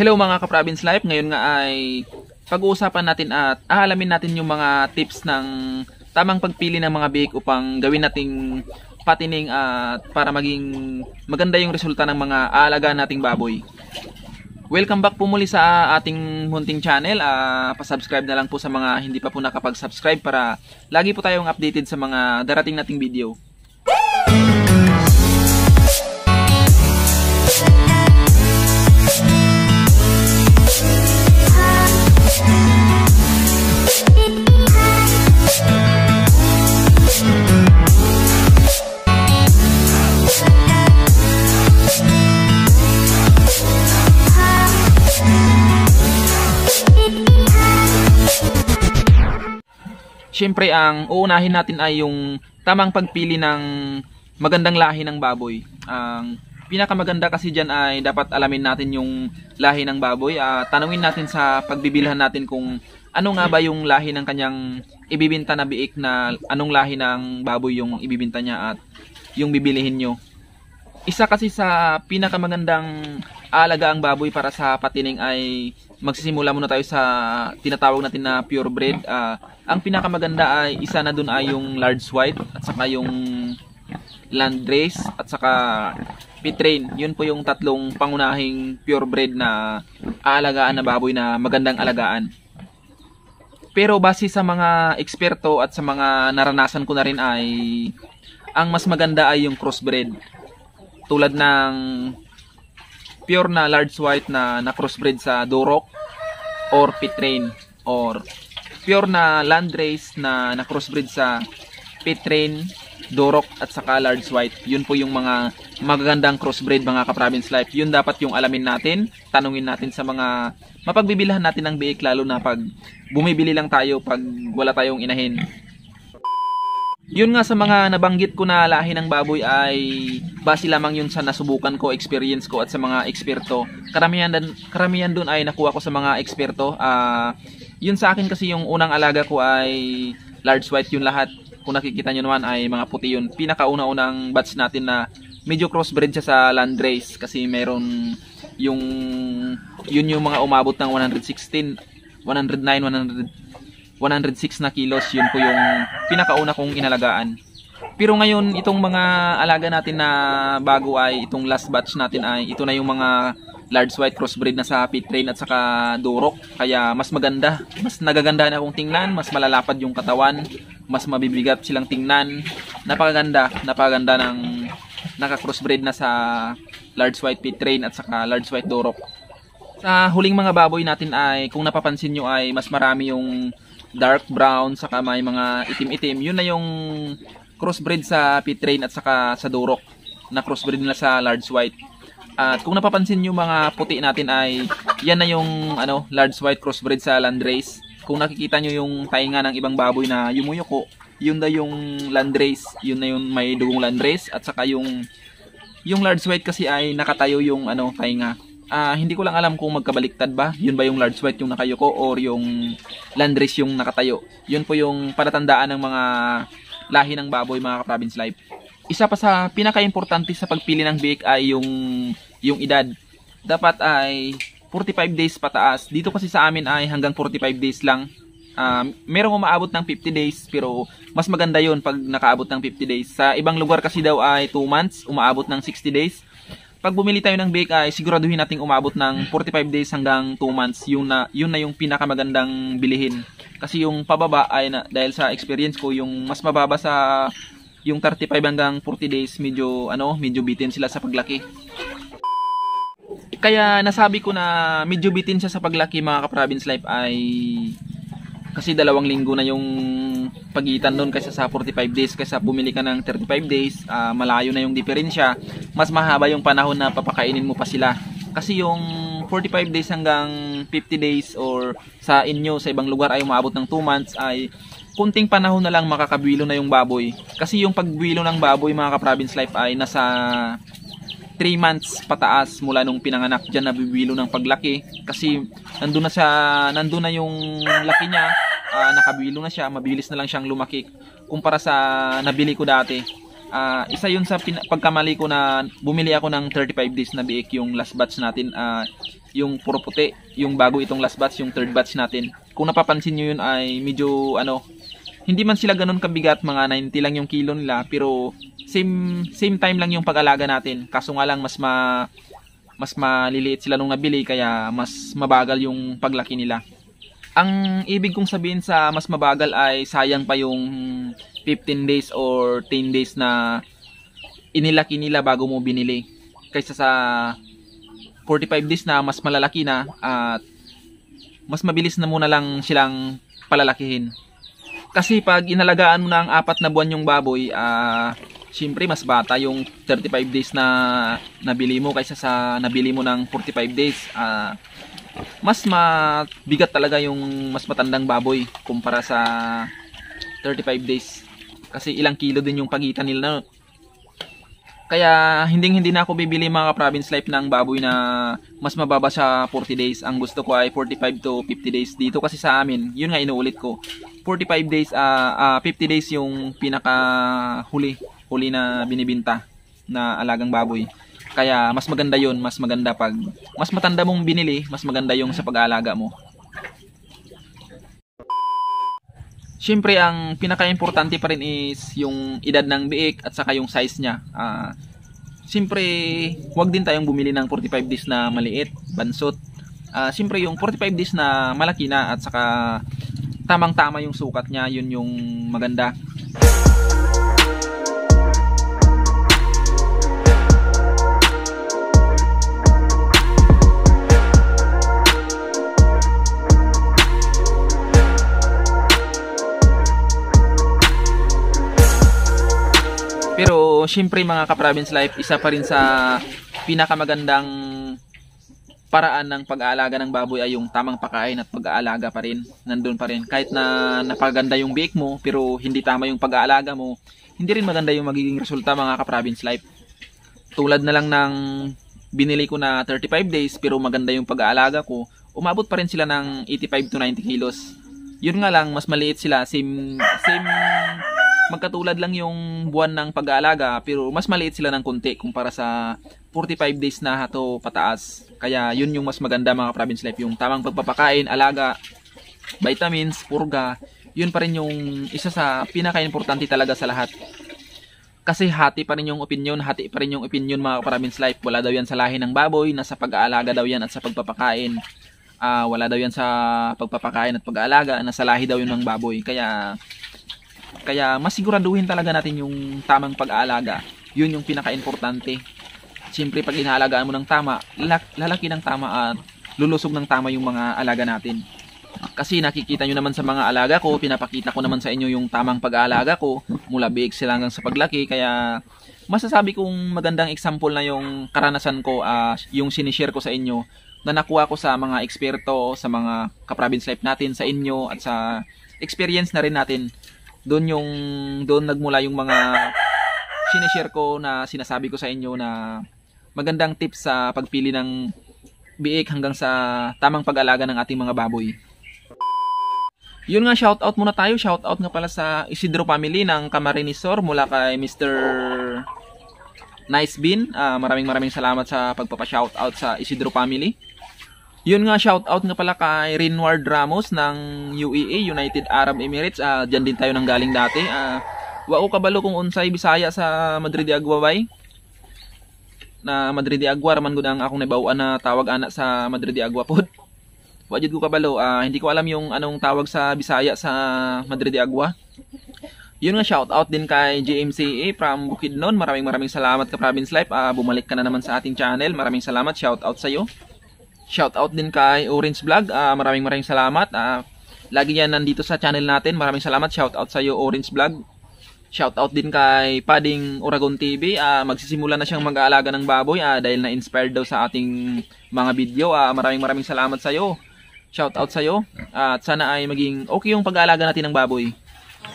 Hello mga ka-province life, ngayon nga ay pag-uusapan natin at aalamin natin yung mga tips ng tamang pagpili ng mga bake upang gawin nating patining at para maging maganda yung resulta ng mga aalaga nating baboy. Welcome back po muli sa ating munting channel. Uh, pasubscribe na lang po sa mga hindi pa po nakapag-subscribe para lagi po tayong updated sa mga darating nating video. syempre ang uunahin natin ay yung tamang pagpili ng magandang lahi ng baboy. Ang pinakamaganda kasi dyan ay dapat alamin natin yung lahi ng baboy. Uh, tanungin natin sa pagbibilhan natin kung ano nga ba yung lahi ng kanyang ibibinta na biik na anong lahi ng baboy yung ibibinta niya at yung bibilihin nyo. Isa kasi sa pinakamagandang alaga ang baboy para sa patining ay magsisimula muna tayo sa tinatawag natin na purebred. Uh, ang pinakamaganda ay isa na dun ay yung large white at saka yung landrace at saka pitrain. Yun po yung tatlong pangunahing purebred na alagaan na baboy na magandang alagaan. Pero base sa mga eksperto at sa mga naranasan ko na rin ay ang mas maganda ay yung crossbred tulad ng pure na large white na, na crossbred sa Durok or Pitrain or pure na Landrace na, na crossbred sa Pitrain, Durok at saka large white. Yun po yung mga magagandang crossbred mga ka-province life. Yun dapat yung alamin natin, tanungin natin sa mga mapagbibilahan natin ng biik lalo na pag bumibili lang tayo pag wala tayong inahin yun nga sa mga nabanggit ko na lahi ng baboy ay base lamang yun sa nasubukan ko, experience ko at sa mga eksperto. Karamihan, karamihan dun ay nakuha ko sa mga eksperto. Uh, yun sa akin kasi yung unang alaga ko ay large white yun lahat. Kung nakikita nyo naman ay mga puti yun. Pinakauna-unang batch natin na medyo crossbred siya sa landrace kasi meron yung yun yung mga umabot ng 116, 109, 100 106 na kilos. Yun po yung pinakauna kong inalagaan. Pero ngayon, itong mga alaga natin na bago ay itong last batch natin ay ito na yung mga large white crossbreed na sa pit train at saka durok. Kaya mas maganda, mas nagaganda na akong tingnan, mas malalapad yung katawan, mas mabibigat silang tingnan. Napakaganda, napakaganda ng naka-crossbreed na sa large white pit train at saka large white durok. Sa huling mga baboy natin ay kung napapansin nyo ay mas marami yung dark brown, saka may mga itim-itim. Yun na yung crossbreed sa pitrain at saka sa durok na crossbreed nila sa large white. At kung napapansin yung mga puti natin ay yan na yung ano, large white crossbreed sa landrace. Kung nakikita nyo yung tainga ng ibang baboy na yumuyuko, yun na yung landrace. Yun na yung may dugong landrace at saka yung yung large white kasi ay nakatayo yung ano tainga uh, hindi ko lang alam kung magkabaliktad ba. Yun ba yung large white yung nakayo ko or yung landris yung nakatayo. Yun po yung palatandaan ng mga lahi ng baboy mga ka-province life. Isa pa sa pinaka-importante sa pagpili ng bake ay yung, yung edad. Dapat ay 45 days pataas. Dito kasi sa amin ay hanggang 45 days lang. Um, merong umaabot ng 50 days pero mas maganda yon pag nakaabot ng 50 days. Sa ibang lugar kasi daw ay 2 months, umaabot ng 60 days pag bumili tayo ng bake ay siguraduhin nating umabot ng 45 days hanggang 2 months yun na yun na yung pinakamagandang bilihin kasi yung pababa ay na, dahil sa experience ko yung mas mababa sa yung 35 hanggang 40 days medyo ano medyo bitin sila sa paglaki kaya nasabi ko na medyo bitin siya sa paglaki mga ka-province life ay kasi dalawang linggo na yung pagitan doon kaysa sa 45 days kaysa bumili ka ng 35 days uh, malayo na yung diferensya mas mahaba yung panahon na papakainin mo pa sila kasi yung 45 days hanggang 50 days or sa inyo sa ibang lugar ay umaabot ng 2 months ay kunting panahon na lang makakabwilo na yung baboy kasi yung pagbwilo ng baboy mga ka-province life ay nasa 3 months pataas mula nung pinanganak dyan nabibilo ng paglaki kasi nandun na sa nandun na yung laki niya uh, nakabilo na siya, mabilis na lang siyang lumaki kumpara sa nabili ko dati. Uh, isa yun sa pagkamali ko na bumili ako ng 35 days na biik yung last batch natin. Uh, yung puro puti, yung bago itong last batch, yung third batch natin. Kung napapansin nyo yun ay medyo ano, hindi man sila ganun kabigat, mga 90 lang yung kilo nila, pero same same time lang yung pag-alaga natin. Kaso nga lang mas ma mas maliliit sila nung nabili kaya mas mabagal yung paglaki nila ang ibig kong sabihin sa mas mabagal ay sayang pa yung 15 days or 10 days na inilaki nila bago mo binili kaysa sa 45 days na mas malalaki na at mas mabilis na muna lang silang palalakihin. Kasi pag inalagaan mo na ang apat na buwan yung baboy, uh, syempre mas bata yung 35 days na nabili mo kaysa sa nabili mo ng 45 days. Uh, mas mabigat talaga yung mas matandang baboy kumpara sa 35 days kasi ilang kilo din yung pagitan nila no? kaya hindi hindi na ako bibili mga province life ng baboy na mas mababa sa 40 days ang gusto ko ay 45 to 50 days dito kasi sa amin yun nga inuulit ko 45 days uh, uh, 50 days yung pinaka huli huli na binibinta na alagang baboy kaya mas maganda 'yon, mas maganda pag mas matanda mong binili, mas maganda 'yung sa pag-aalaga mo. Siyempre, ang pinaka-importante pa rin is yung edad ng biik at saka yung size niya. Uh, Siyempre, wag din tayong bumili ng 45 days na maliit, bansot. Uh, Siyempre, yung 45 days na malaki na at saka tamang-tama yung sukat niya, yun yung maganda. Pero syempre mga ka-province life, isa pa rin sa pinakamagandang paraan ng pag-aalaga ng baboy ay yung tamang pagkain at pag-aalaga pa rin. Nandun pa rin. Kahit na napaganda yung bake mo, pero hindi tama yung pag-aalaga mo, hindi rin maganda yung magiging resulta mga ka-province life. Tulad na lang ng binili ko na 35 days pero maganda yung pag-aalaga ko, umabot pa rin sila ng 85 to 90 kilos. Yun nga lang, mas maliit sila, same, same magkatulad lang yung buwan ng pag-aalaga pero mas maliit sila ng konti kumpara sa 45 days na to pataas. Kaya yun yung mas maganda mga province life, yung tamang pagpapakain, alaga, vitamins, purga, yun pa rin yung isa sa pinaka-importante talaga sa lahat. Kasi hati pa rin yung opinion, hati pa rin yung opinion mga province life. Wala daw yan sa lahi ng baboy, nasa pag-aalaga daw yan at sa pagpapakain. Uh, wala daw yan sa pagpapakain at pag-aalaga, nasa lahi daw yun ng baboy. Kaya kaya masiguraduhin talaga natin yung tamang pag-aalaga. Yun yung pinaka-importante. Siyempre pag inaalagaan mo ng tama, lalaki ng tama at lulusog ng tama yung mga alaga natin. Kasi nakikita nyo naman sa mga alaga ko, pinapakita ko naman sa inyo yung tamang pag-aalaga ko mula big sila hanggang sa paglaki. Kaya masasabi kong magandang example na yung karanasan ko, uh, yung sinishare ko sa inyo na nakuha ko sa mga eksperto, sa mga ka life natin, sa inyo at sa experience na rin natin doon yung doon nagmula yung mga sinishare ko na sinasabi ko sa inyo na magandang tips sa pagpili ng biik hanggang sa tamang pag-alaga ng ating mga baboy. Yun nga, shout out muna tayo. Shout out nga pala sa Isidro family ng Camarinisor mula kay Mr. Nice Bean. Uh, maraming maraming salamat sa pagpapa-shout out sa Isidro family. Yun nga, shout out nga pala kay Rinward Ramos ng UAE, United Arab Emirates. Uh, ah, Diyan din tayo nang galing dati. Uh, wao kabalo kung unsay Bisaya sa Madrid de Aguabay. Na Madrid de Agua, raman ko na ang akong nabawaan na tawag ana sa Madrid de Agua pod. Wajid ko kabalo, uh, ah, hindi ko alam yung anong tawag sa Bisaya sa Madrid de Agua. Yun nga, shout out din kay JMCA from Bukidnon. Maraming maraming salamat ka Province Life. Uh, bumalik ka na naman sa ating channel. Maraming salamat, shout out sa iyo. Shout out din kay Orange Vlog. Uh, maraming maraming salamat. Uh, lagi yan nandito sa channel natin. Maraming salamat. Shout out sa iyo Orange Vlog. Shout out din kay Pading Oragon TV. Uh, ah, magsisimula na siyang mag-aalaga ng baboy uh, dahil na-inspired daw sa ating mga video. Uh, maraming maraming salamat sa iyo. Shout out sa iyo. Uh, at sana ay maging okay yung pag-aalaga natin ng baboy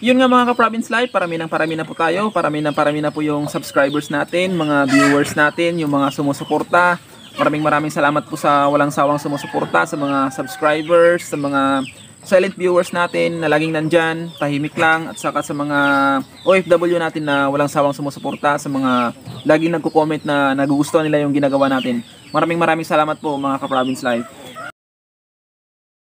yun nga mga ka-province life, parami ng parami na po tayo, parami ng parami na po yung subscribers natin, mga viewers natin, yung mga sumusuporta. Maraming maraming salamat po sa walang sawang sumusuporta, sa mga subscribers, sa mga silent viewers natin na laging nandyan, tahimik lang, at saka sa mga OFW natin na walang sawang sumusuporta, sa mga laging nagko-comment na nagugustuhan nila yung ginagawa natin. Maraming maraming salamat po mga ka-province life.